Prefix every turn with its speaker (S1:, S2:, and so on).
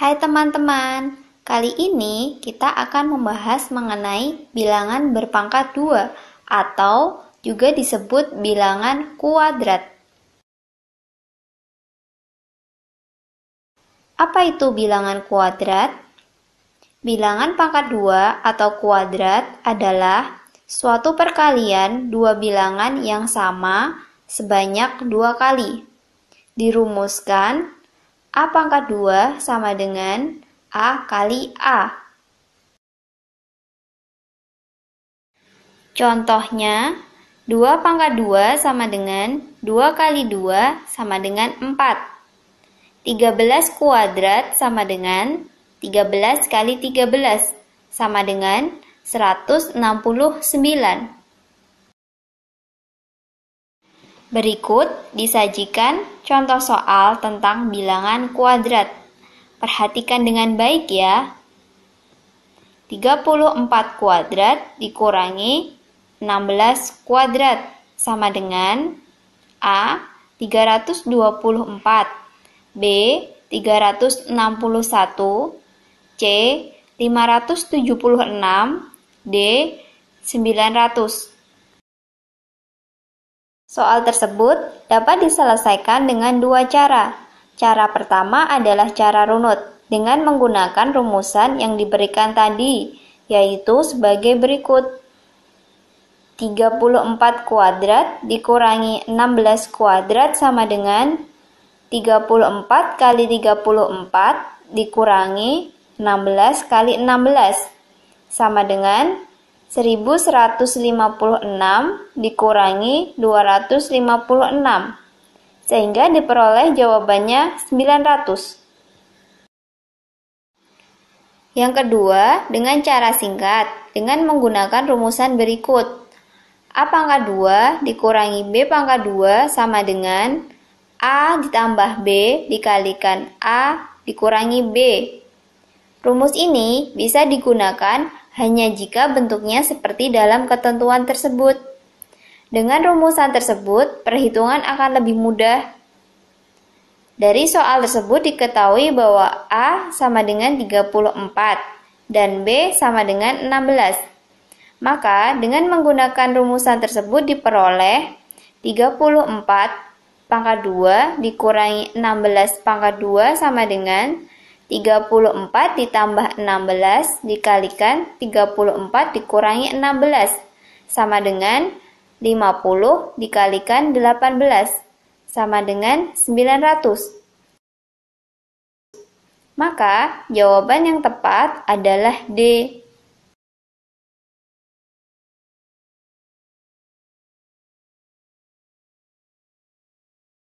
S1: Hai teman-teman, kali ini kita akan membahas mengenai bilangan berpangkat 2 atau juga disebut bilangan kuadrat. Apa itu bilangan kuadrat? Bilangan pangkat 2 atau kuadrat adalah suatu perkalian dua bilangan yang sama sebanyak dua kali. Dirumuskan A pangkat 2 sama dengan A kali A. Contohnya, 2 pangkat 2 sama dengan 2 kali 2 sama dengan 4. 13 kuadrat sama dengan 13 kali 13 sama dengan 169. Berikut disajikan contoh soal tentang bilangan kuadrat. Perhatikan dengan baik ya. 34 kuadrat dikurangi 16 kuadrat sama dengan A 324, B 361, C 576, D 900. Soal tersebut dapat diselesaikan dengan dua cara. Cara pertama adalah cara runut dengan menggunakan rumusan yang diberikan tadi, yaitu sebagai berikut. 34 kuadrat dikurangi 16 kuadrat sama dengan 34 kali 34 dikurangi 16 kali 16 sama dengan 1156 dikurangi 256 sehingga diperoleh jawabannya 900. Yang kedua, dengan cara singkat dengan menggunakan rumusan berikut. A pangkat 2 dikurangi B pangkat 2 sama dengan A ditambah B dikalikan A dikurangi B. Rumus ini bisa digunakan hanya jika bentuknya seperti dalam ketentuan tersebut. Dengan rumusan tersebut, perhitungan akan lebih mudah. Dari soal tersebut diketahui bahwa A sama dengan 34 dan B sama dengan 16. Maka dengan menggunakan rumusan tersebut diperoleh 34 pangkat 2 dikurangi 16 pangkat 2 sama dengan 34 ditambah 16 dikalikan 34 dikurangi 16 sama dengan 50 dikalikan 18 sama dengan 900. Maka jawaban yang tepat adalah D.